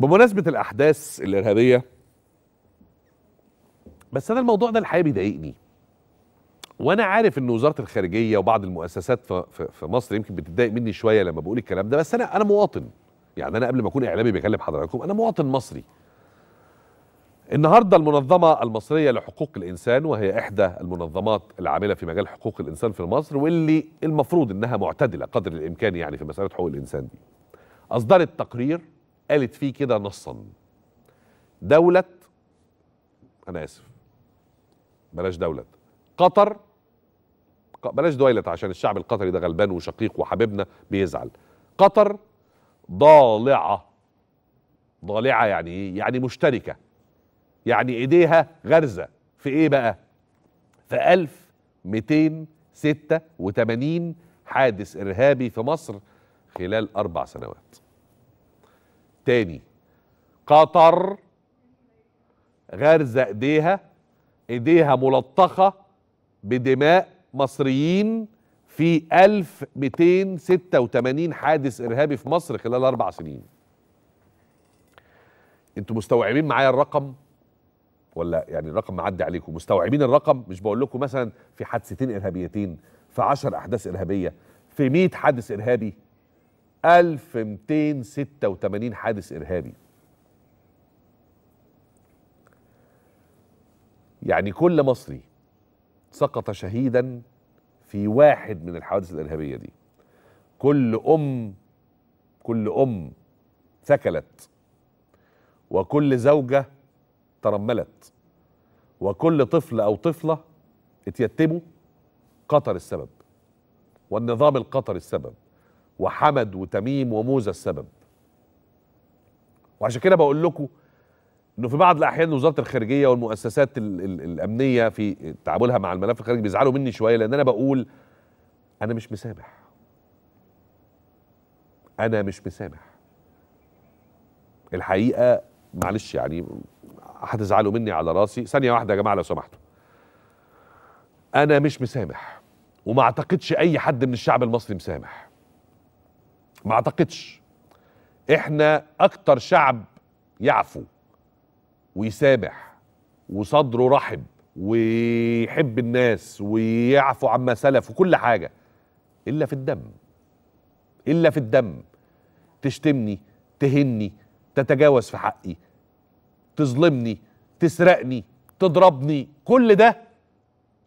بمناسبه الاحداث الارهابيه بس انا الموضوع ده الحقيقه بيضايقني وانا عارف ان وزاره الخارجيه وبعض المؤسسات في مصر يمكن بتتضايق مني شويه لما بقول الكلام ده بس انا انا مواطن يعني انا قبل ما اكون اعلامي بكلم حضراتكم انا مواطن مصري النهارده المنظمه المصريه لحقوق الانسان وهي احدى المنظمات العامله في مجال حقوق الانسان في مصر واللي المفروض انها معتدله قدر الامكان يعني في مساله حقوق الانسان دي اصدرت تقرير قالت فيه كده نصا دولة أنا آسف بلاش دولة قطر بلاش دولة عشان الشعب القطري ده غلبان وشقيق وحبيبنا بيزعل قطر ضالعة ضالعة يعني إيه؟ يعني مشتركة يعني إيديها غرزة في إيه بقى؟ في 1286 حادث إرهابي في مصر خلال أربع سنوات تاني قطر غارزه ايديها ايديها ملطخه بدماء مصريين في 1286 حادث ارهابي في مصر خلال اربع سنين. انتوا مستوعبين معايا الرقم؟ ولا يعني الرقم معدي عليكم مستوعبين الرقم مش بقول لكم مثلا في حادثتين ارهابيتين في 10 احداث ارهابيه في 100 حادث ارهابي 1286 حادث إرهابي يعني كل مصري سقط شهيدا في واحد من الحوادث الإرهابية دي كل أم كل أم ثكلت وكل زوجة ترملت وكل طفل أو طفلة اتيتموا قطر السبب والنظام القطري السبب وحمد وتميم وموزة السبب وعشان كده بقول لكم انه في بعض الاحيان وزاره الخارجيه والمؤسسات الـ الـ الامنيه في تعاملها مع الملف الخارجي بيزعلوا مني شويه لان انا بقول انا مش مسامح انا مش مسامح الحقيقه معلش يعني هتزعلوا مني على راسي ثانيه واحده يا جماعه لو سمحتوا انا مش مسامح وما اعتقدش اي حد من الشعب المصري مسامح ما اعتقدش احنا اكتر شعب يعفو ويسامح وصدره رحب ويحب الناس ويعفو عما سلف وكل حاجه الا في الدم الا في الدم تشتمني تهني تتجاوز في حقي تظلمني تسرقني تضربني كل ده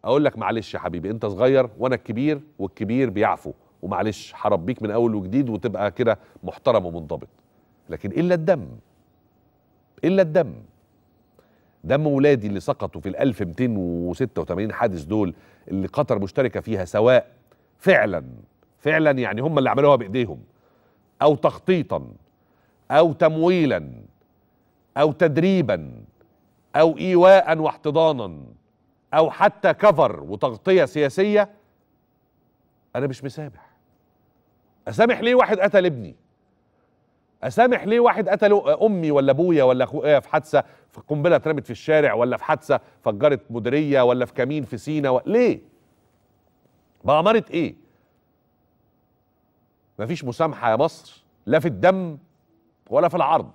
اقول لك معلش يا حبيبي انت صغير وانا الكبير والكبير بيعفو ومعلش هربيك من اول وجديد وتبقى كده محترم ومنضبط لكن الا الدم الا الدم دم ولادي اللي سقطوا في ال 1286 حادث دول اللي قطر مشتركه فيها سواء فعلا فعلا يعني هم اللي عملوها بايديهم او تخطيطا او تمويلا او تدريبا او ايواء واحتضانا او حتى كفر وتغطيه سياسيه انا مش مسامح اسامح ليه واحد قتل ابني اسامح ليه واحد قتل امي ولا ابويا ولا اخويا في حادثه في قنبله اترمت في الشارع ولا في حادثه فجرت مديريه ولا في كمين في سينا و... ليه بأمارة ايه مفيش مسامحه يا مصر لا في الدم ولا في العرض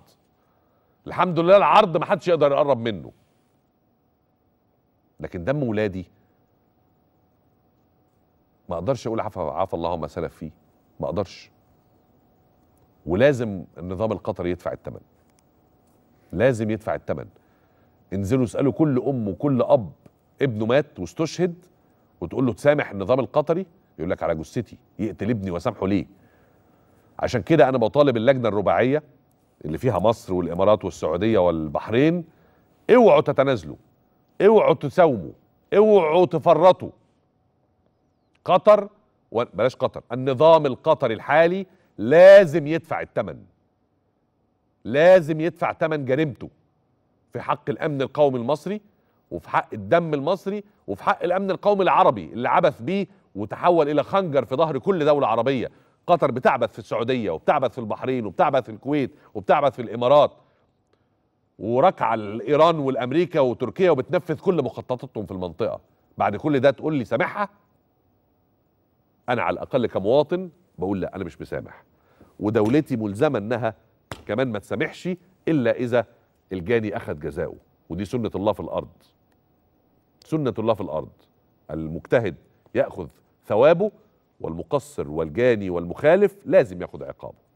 الحمد لله العرض ما حدش يقدر يقرب منه لكن دم ولادي ما اقدرش اقول عفا عفا الله ما سلف فيه ما اقدرش ولازم النظام القطري يدفع الثمن لازم يدفع الثمن انزلوا اسالوا كل ام وكل اب ابنه مات واستشهد وتقول له تسامح النظام القطري يقول لك على جثتي يقتل ابني وسامحه ليه عشان كده انا بطالب اللجنه الرباعيه اللي فيها مصر والامارات والسعوديه والبحرين اوعوا تتنازلوا اوعوا تساوموا اوعوا تفرطوا قطر بلاش قطر النظام القطري الحالي لازم يدفع الثمن لازم يدفع ثمن جريمته في حق الامن القومي المصري وفي حق الدم المصري وفي حق الامن القومي العربي اللي عبث بيه وتحول الى خنجر في ظهر كل دوله عربيه قطر بتعبث في السعوديه وبتعبث في البحرين وبتعبث في الكويت وبتعبث في الامارات وركع الايران والامريكا وتركيا وبتنفذ كل مخططاتهم في المنطقه بعد كل ده تقول لي سامحها انا على الاقل كمواطن بقول لا انا مش مسامح ودولتي ملزمه انها كمان ما تسامحش الا اذا الجاني اخذ جزاؤه ودي سنه الله في الارض سنه الله في الارض المجتهد ياخذ ثوابه والمقصر والجاني والمخالف لازم ياخذ عقابه